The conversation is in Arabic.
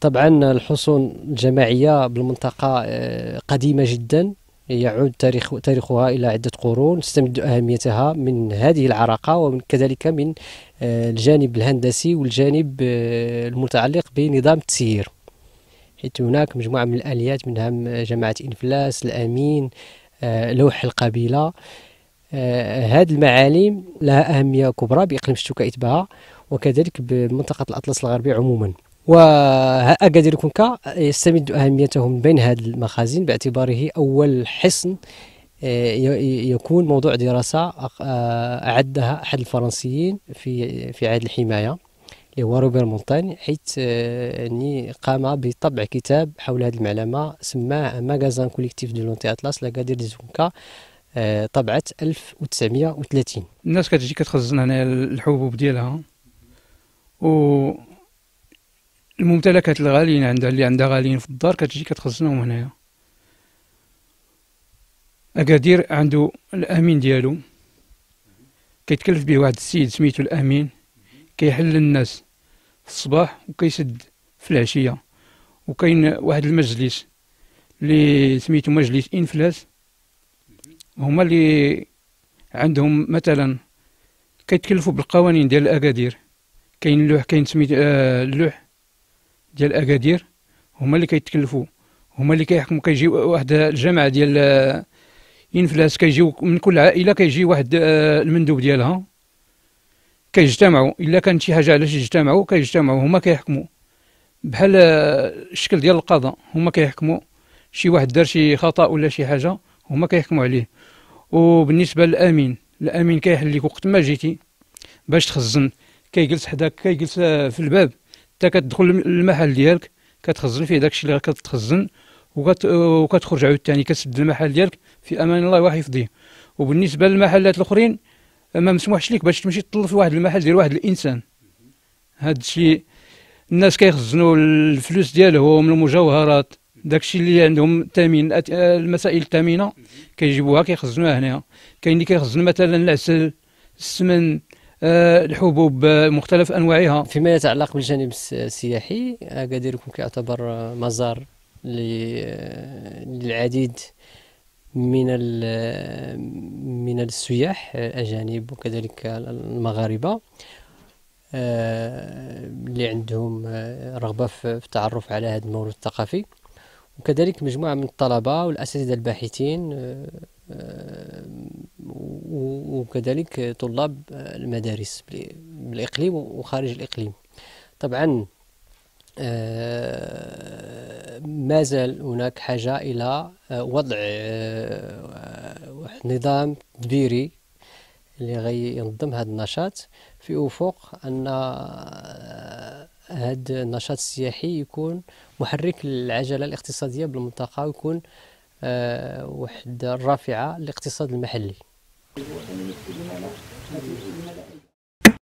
طبعا الحصون الجماعيه بالمنطقه آه، قديمه جدا يعود تاريخ تاريخها الى عده قرون تستمد اهميتها من هذه العراقه ومن كذلك من آه، الجانب الهندسي والجانب آه، المتعلق بنظام التسيير حيث هناك مجموعه من الاليات منها جماعه انفلاس الامين لوح القبيله هذه آه، المعالم لها أهمية كبرى بإقليم شتوكا إتباها وكذلك بمنطقة الأطلس الغربي عموما وأكادير كونكا يستمد أهميته من بين هذه المخازن باعتباره أول حصن آه، يكون موضوع دراسة آه، أعدها أحد الفرنسيين في في عهد الحماية اللي هو روبر مونتاني حيث يعني قام بطبع كتاب حول هذه المعلمة سماه ماغازان كوليكتيف دو لونتي أطلس لاكادير دي زونكا آه، طبعة 1930 الناس كتجي كتخزن هنا الحبوب ديالها و الممتلكات الغاليين عندها اللي عندها غاليين في الدار كتجي كتخزنهم هنايا أكادير عنده الأمين ديالو كيتكلف به واحد السيد سميتو الأمين كيحل الناس في الصباح وكيسد في العشية وكاين واحد المجلس اللي سميتو مجلس إنفلاس هما اللي عندهم مثلا كيتكلفوا بالقوانين ديال الاكادير كاين اللوح كاين سميت آه، اللوح ديال اكادير هما اللي كيتكلفوا هما اللي كيحكموا كيجي واحد الجماعه ديال آه، ينفلاس كيجيو من كل عائله كيجي واحد آه، المندوب ديالها كيجتمعوا الا كانت شي حاجه علاش يجتمعوا كيجتمعوا هما كيحكموا بحال الشكل ديال القضاء هما كيحكموا شي واحد دار شي خطا ولا شي حاجه هما كيحكموا عليه وبالنسبه للامين الامين كيحل لك وقت ما جيتي باش تخزن كيجلس حداك كيجلس في الباب حتى كتدخل للمحل ديالك كتخزن فيه داكشي اللي كتخزن وكت وكتخرج عاود ثاني كتسد المحل ديالك في امان الله يفضيه وبالنسبه للمحلات الاخرين ما مسموحش لك باش تمشي تطل في واحد المحل ديال واحد الانسان هذا الشيء الناس كيخزنوا الفلوس ديالهم المجوهرات داكشي اللي عندهم تامين المسائل الثمينه كيجيبوها كيخزنوها هنا كاين اللي كيخزن مثلا العسل السمن آه، الحبوب آه، مختلف انواعها فيما يتعلق بالجانب السياحي اكادير كيعتبر مزار للعديد من من السياح الاجانب وكذلك المغاربه آه، اللي عندهم رغبه في التعرف على هذا الموروث الثقافي وكذلك مجموعة من الطلبة والأساتذة الباحثين آه، آه، وكذلك طلاب المدارس بالإقليم وخارج الإقليم طبعا آه، ما زال هناك حاجة إلى وضع نظام تدبيري اللي ينظم هذا النشاط في أفق أن هذا النشاط السياحي يكون محرك للعجله الاقتصاديه بالمنطقه ويكون آه واحد الرافعه للاقتصاد المحلي